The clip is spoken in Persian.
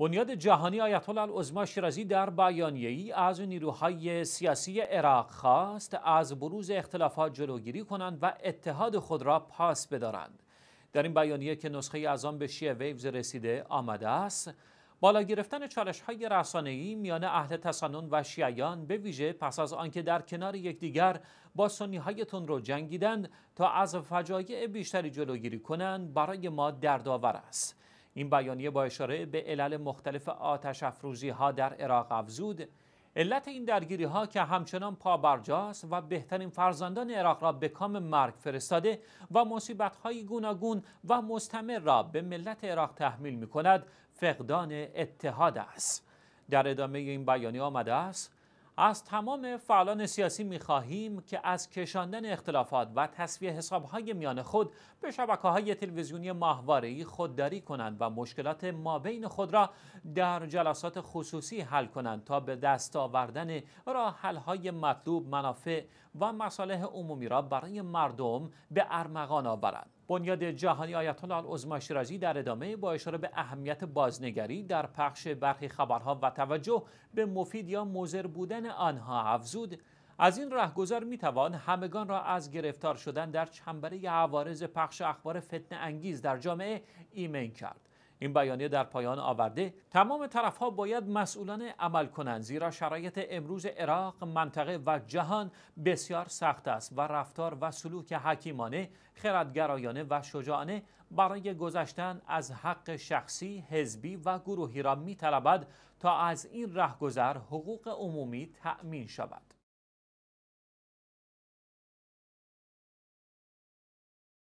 بنیاد جهانی آیت الله العظما شیرازی در بیانیه‌ای از نیروهای سیاسی عراق خواست از بروز اختلافات جلوگیری کنند و اتحاد خود را پاس بدارند در این بیانیه که نسخه از آن به شیعه ویوز رسیده آمده است بالا گرفتن چالش های رسانه‌ای میان اهل تسنن و شیعیان به ویژه پس از آنکه در کنار یکدیگر با سنی های رو جنگیدند تا از فجایع بیشتری جلوگیری کنند برای ما دردآور است این بیانیه با اشاره به علل مختلف آتش افروزی ها در عراق افزود علت این درگیری ها که همچنان پابرجاست و بهترین فرزندان عراق را به کام مرگ فرستاده و مصیبت های گوناگون و مستمر را به ملت عراق تحمیل می کند فقدان اتحاد است در ادامه این بیانیه آمده است از تمام فعالان سیاسی خواهیم که از کشاندن اختلافات و تصویه حسابهای میان خود به شبکه های تلویزیونی ماهواره‌ای خودداری کنند و مشکلات مابین خود را در جلسات خصوصی حل کنند تا به دست آوردن راه های مطلوب منافع و مصالح عمومی را برای مردم به ارمغان آورند. بنیاد جهانی آیت الله عظما شیرازی در ادامه با اشاره به اهمیت بازنگری در پخش برخی خبرها و توجه به مفید یا مضر بودن آنها افزود از این رهگذر میتوان همگان را از گرفتار شدن در چنبره عوارض پخش اخبار فتنه انگیز در جامعه ایمن کرد این بیانیه در پایان آورده تمام طرفها باید مسئولانه عمل کنند زیرا شرایط امروز عراق منطقه و جهان بسیار سخت است و رفتار و سلوک حکیمانه خردگرایانه و شجاعانه برای گذشتن از حق شخصی، حزبی و گروهی را میطلبد تا از این رهگذر حقوق عمومی تأمین شود.